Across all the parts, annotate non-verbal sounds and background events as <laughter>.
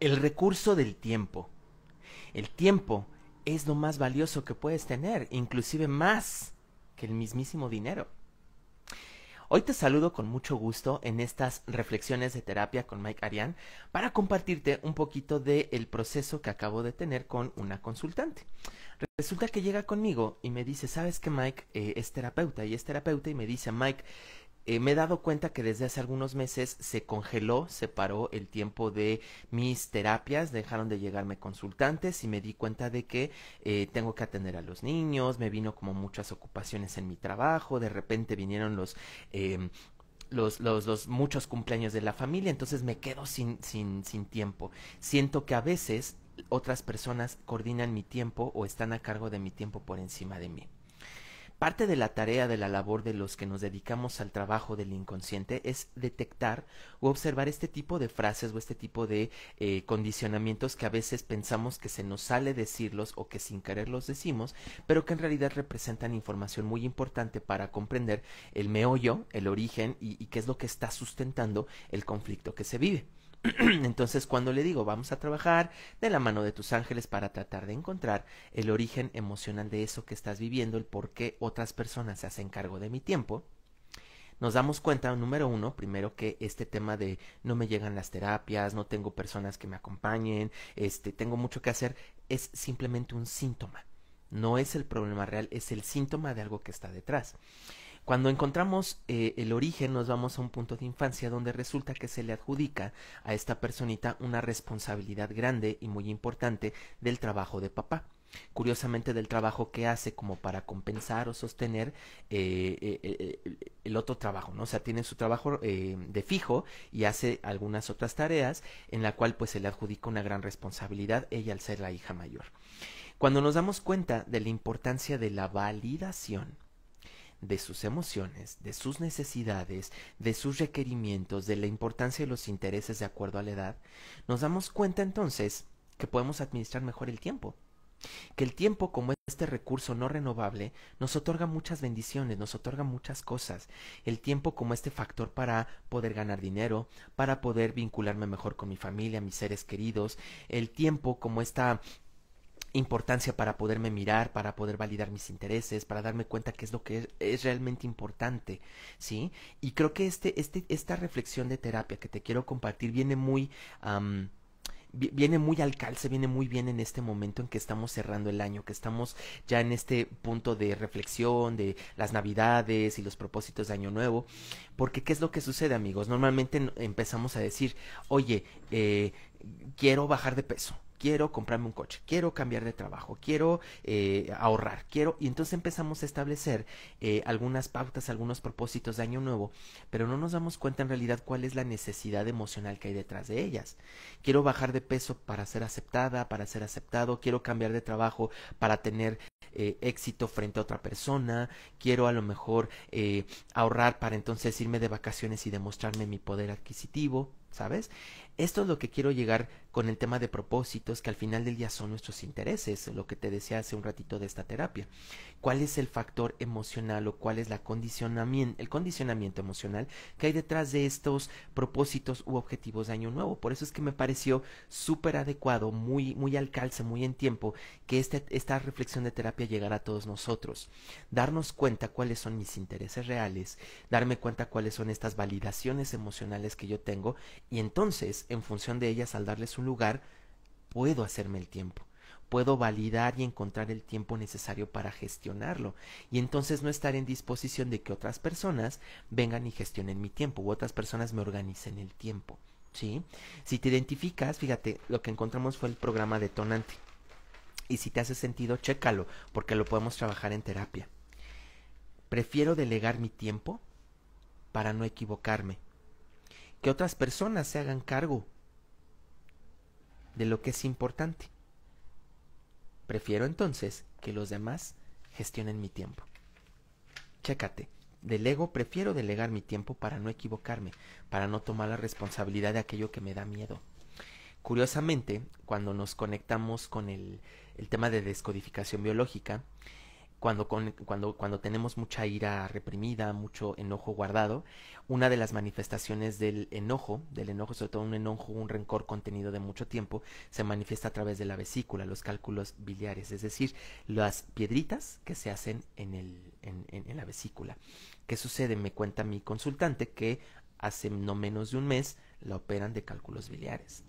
El recurso del tiempo. El tiempo es lo más valioso que puedes tener, inclusive más que el mismísimo dinero. Hoy te saludo con mucho gusto en estas reflexiones de terapia con Mike Arián para compartirte un poquito del el proceso que acabo de tener con una consultante. Resulta que llega conmigo y me dice, ¿sabes que Mike eh, es terapeuta? Y es terapeuta y me dice, Mike, eh, me he dado cuenta que desde hace algunos meses se congeló, se paró el tiempo de mis terapias, dejaron de llegarme consultantes y me di cuenta de que eh, tengo que atender a los niños, me vino como muchas ocupaciones en mi trabajo, de repente vinieron los... Em, los, los, los, muchos cumpleaños de la familia, entonces me quedo sin, sin tiempo. Siento que a veces otras personas coordinan mi tiempo o están a cargo de mi tiempo por encima de mí. Parte de la tarea de la labor de los que nos dedicamos al trabajo del inconsciente es detectar o observar este tipo de frases o este tipo de eh, condicionamientos que a veces pensamos que se nos sale decirlos o que sin querer los decimos, pero que en realidad representan información muy importante para comprender el meollo, el origen y qué es lo que está sustentando el conflicto que se vive. <clears throat> Entonces, cuando le digo, vamos a trabajar de la mano de tus ángeles para tratar de encontrar el origen emocional de eso que estás viviendo, el por qué otras personas se hacen cargo de mi tiempo, nos damos cuenta, número uno, primero que este tema de no me llegan las terapias, no tengo personas que me acompañen, este, tengo mucho que hacer, es simplemente un síntoma. No es el problema real, es el síntoma de algo que está detrás. Cuando encontramos eh, el origen nos vamos a un punto de infancia donde resulta que se le adjudica a esta personita una responsabilidad grande y muy importante del trabajo de papá curiosamente del trabajo que hace como para compensar o sostener eh, eh, el otro trabajo, ¿no? O sea, tiene su trabajo de fijo y hace algunas otras tareas en la cual pues se le adjudica una gran responsabilidad ella al ser la hija mayor. Cuando nos damos cuenta de la importancia de la validación, de sus emociones, de sus necesidades, de sus requerimientos, de la importancia de los intereses de acuerdo a la edad, nos damos cuenta entonces que podemos administrar mejor el tiempo. Que el tiempo como este recurso no renovable nos otorga muchas bendiciones, nos otorga muchas cosas. El tiempo como este factor para poder ganar dinero, para poder vincularme mejor con mi familia, mis seres queridos. El tiempo como esta importancia para poderme mirar, para poder validar mis intereses, para darme cuenta qué es lo que es, realmente importante, ¿sí? Y creo que este, este, esta reflexión de terapia que te quiero compartir viene muy... viene muy al calce, viene muy bien en este momento en que estamos cerrando el año, que estamos ya en este punto de reflexión de las navidades y los propósitos de año nuevo, porque ¿qué es lo que sucede amigos? Normalmente empezamos a decir, oye, eh, quiero bajar de peso, quiero comprarme un coche, quiero cambiar de trabajo, quiero eh, ahorrar, quiero... Y entonces empezamos a establecer eh, algunas pautas, algunos propósitos de año nuevo, pero no nos damos cuenta en realidad cuál es la necesidad emocional que hay detrás de ellas. Quiero bajar de peso para ser aceptada, para ser aceptado, quiero cambiar de trabajo para tener eh, éxito frente a otra persona, quiero a lo mejor ahorrar para entonces irme de vacaciones y demostrarme mi poder adquisitivo. ¿sabes? Esto es lo que quiero llegar con el tema de propósitos, que al final del día son nuestros intereses, lo que te decía hace un ratito de esta terapia. ¿Cuál es el factor emocional o cuál es la el condicionamiento emocional que hay detrás de estos propósitos u objetivos de año nuevo? Por eso es que me pareció súper adecuado, muy, muy al calce, muy en tiempo, que este, esta reflexión de terapia llegara a todos nosotros. Darnos cuenta cuáles son mis intereses reales, darme cuenta cuáles son estas validaciones emocionales que yo tengo y entonces, en función de ellas, al darles un lugar, puedo hacerme el tiempo puedo validar y encontrar el tiempo necesario para gestionarlo. Y entonces no estar en disposición de que otras personas vengan y gestionen mi tiempo u otras personas me organicen el tiempo. ¿Sí? Si te identificas, fíjate, lo que encontramos fue el programa detonante. Y si te hace sentido, chécalo, porque lo podemos trabajar en terapia. Prefiero delegar mi tiempo para no equivocarme que otras personas se hagan cargo de lo que es importante. Prefiero entonces que los demás gestionen mi tiempo. Chécate, delego, prefiero delegar mi tiempo para no equivocarme, para no tomar la responsabilidad de aquello que me da miedo. Curiosamente, cuando nos conectamos con el, el tema de descodificación biológica, cuando, cuando, cuando tenemos mucha ira reprimida, mucho enojo guardado, una de las manifestaciones del enojo, del enojo, sobre todo un enojo, un rencor contenido de mucho tiempo, se manifiesta a través de la vesícula, los cálculos biliares, es decir, las piedritas que se hacen en, el, en la vesícula. ¿Qué sucede? Me cuenta mi consultante que hace no menos de un mes la operan de cálculos biliares.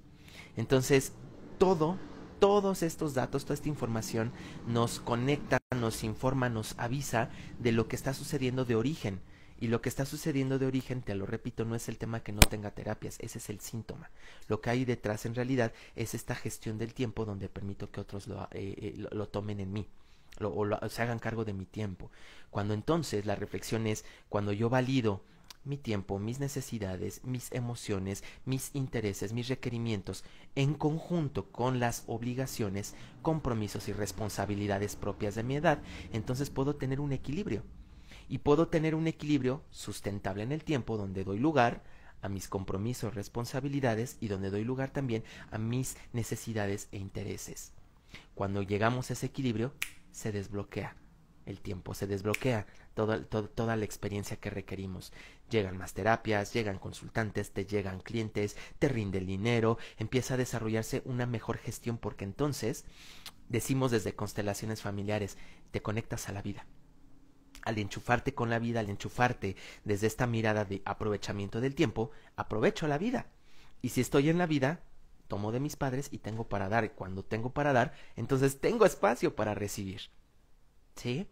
Entonces, todo todos estos datos, toda esta información nos conecta, nos informa, nos avisa de lo que está sucediendo de origen. Y lo que está sucediendo de origen, te lo repito, no es el tema que no tenga terapias, ese es el síntoma. Lo que hay detrás en realidad es esta gestión del tiempo donde permito que otros lo, eh, eh, tomen en mí. o se hagan cargo de mi tiempo. Cuando entonces la reflexión es, cuando yo valido mi tiempo, mis necesidades, mis emociones, mis intereses, mis requerimientos, en conjunto con las obligaciones, compromisos y responsabilidades propias de mi edad, entonces puedo tener un equilibrio. Y puedo tener un equilibrio sustentable en el tiempo donde doy lugar a mis compromisos, responsabilidades y donde doy lugar también a mis necesidades e intereses. Cuando llegamos a ese equilibrio, se desbloquea. El tiempo se desbloquea toda, la experiencia que requerimos. Llegan más terapias, llegan consultantes, te llegan clientes, te rinde el dinero, empieza a desarrollarse una mejor gestión porque entonces decimos desde constelaciones familiares, te conectas a la vida. Al enchufarte con la vida, al enchufarte desde esta mirada de aprovechamiento del tiempo, aprovecho la vida. Y si estoy en la vida, tomo de mis padres y tengo para dar. Y cuando tengo para dar, entonces tengo espacio para recibir. ¿Sí?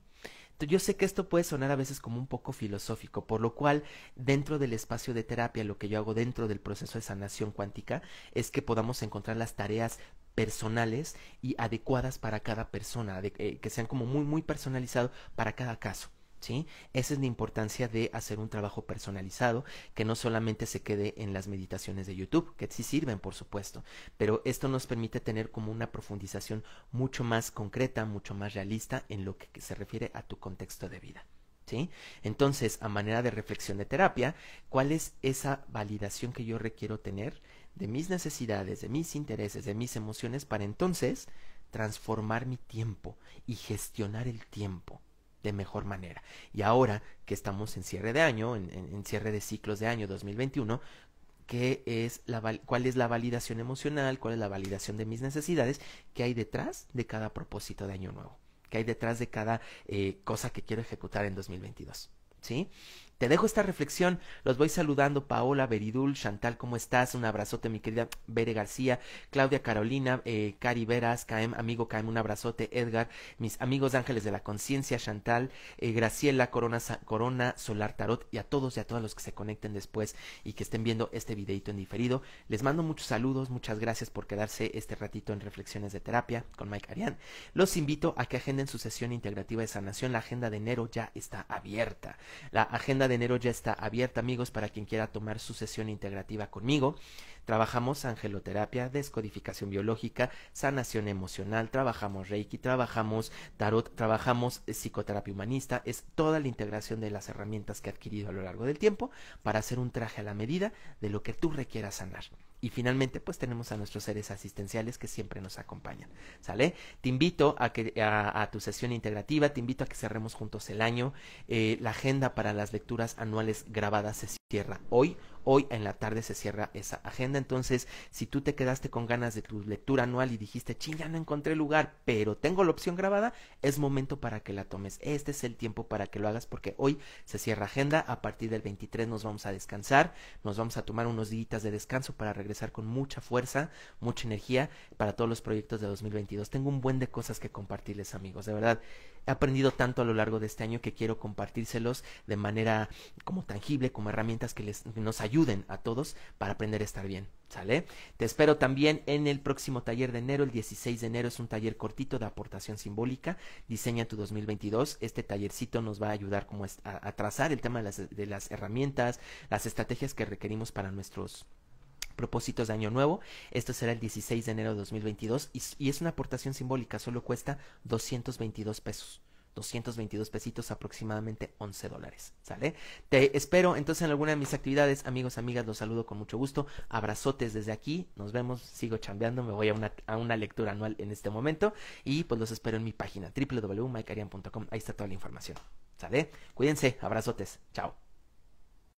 Yo sé que esto puede sonar a veces como un poco filosófico, por lo cual dentro del espacio de terapia, lo que yo hago dentro del proceso de sanación cuántica es que podamos encontrar las tareas personales y adecuadas para cada persona, eh, que sean como muy, muy personalizado para cada caso. ¿Sí? Esa es la importancia de hacer un trabajo personalizado que no solamente se quede en las meditaciones de YouTube, que sí sirven, por supuesto, pero esto nos permite tener como una profundización mucho más concreta, mucho más realista en lo que se refiere a tu contexto de vida. ¿Sí? Entonces, a manera de reflexión de terapia, ¿cuál es esa validación que yo requiero tener de mis necesidades, de mis intereses, de mis emociones para entonces transformar mi tiempo y gestionar el tiempo? de mejor manera. Y ahora que estamos en cierre de año, en, cierre de ciclos de año 2021, ¿qué es la, cuál es la validación emocional, cuál es la validación de mis necesidades, que hay detrás de cada propósito de año nuevo, que hay detrás de cada eh, cosa que quiero ejecutar en 2022. ¿Sí? Te dejo esta reflexión. Los voy saludando. Paola, Beridul, Chantal, ¿cómo estás? Un abrazote, mi querida Bere García, Claudia Carolina, eh, Cari Veras, Caem, amigo Caem, un abrazote, Edgar, mis amigos Ángeles de la Conciencia, Chantal, eh, Graciela, Corona, Corona, Solar Tarot, y a todos y a todas los que se conecten después y que estén viendo este videito en diferido. Les mando muchos saludos, muchas gracias por quedarse este ratito en Reflexiones de Terapia con Mike Arián. Los invito a que agenden su sesión integrativa de sanación. La agenda de enero ya está abierta. La agenda de enero ya está abierta, amigos, para quien quiera tomar su sesión integrativa conmigo. Trabajamos angeloterapia, descodificación biológica, sanación emocional, trabajamos reiki, trabajamos tarot, trabajamos eh, psicoterapia humanista. Es toda la integración de las herramientas que he adquirido a lo largo del tiempo para hacer un traje a la medida de lo que tú requieras sanar. Y finalmente, pues tenemos a nuestros seres asistenciales que siempre nos acompañan. ¿Sale? Te invito a, que, a, tu sesión integrativa, te invito a que cerremos juntos el año. Eh, la agenda para las lecturas anuales grabadas se cierra hoy. Hoy en la tarde se cierra esa agenda. Entonces, si tú te quedaste con ganas de tu lectura anual y dijiste, ching, ya no encontré lugar, pero tengo la opción grabada, es momento para que la tomes. Este es el tiempo para que lo hagas porque hoy se cierra agenda. A partir del 23 nos vamos a descansar, nos vamos a tomar unos días de descanso para regresar con mucha fuerza, mucha energía para todos los proyectos de 2022. Tengo un buen de cosas que compartirles, amigos. De verdad, he aprendido tanto a lo largo de este año que quiero compartírselos de manera como tangible, como herramientas que nos ayuden a todos para aprender a estar bien. ¿Sale? Te espero también en el próximo taller de enero, el 16 de enero es un taller cortito de aportación simbólica, diseña tu 2022, este tallercito nos va a ayudar como a, trazar el tema de las herramientas, las estrategias que requerimos para nuestros propósitos de Año Nuevo. Esto será el 16 de enero de 2022 y, es una aportación simbólica, solo cuesta 222 pesos. 222 pesitos, aproximadamente 11 dólares, ¿sale? Te espero entonces en alguna de mis actividades, amigos, amigas, los saludo con mucho gusto, abrazotes desde aquí, nos vemos, sigo chambeando, me voy a una, a una lectura anual en este momento y pues los espero en mi página www.mycarian.com, ahí está toda la información, ¿sale? Cuídense, abrazotes, chao.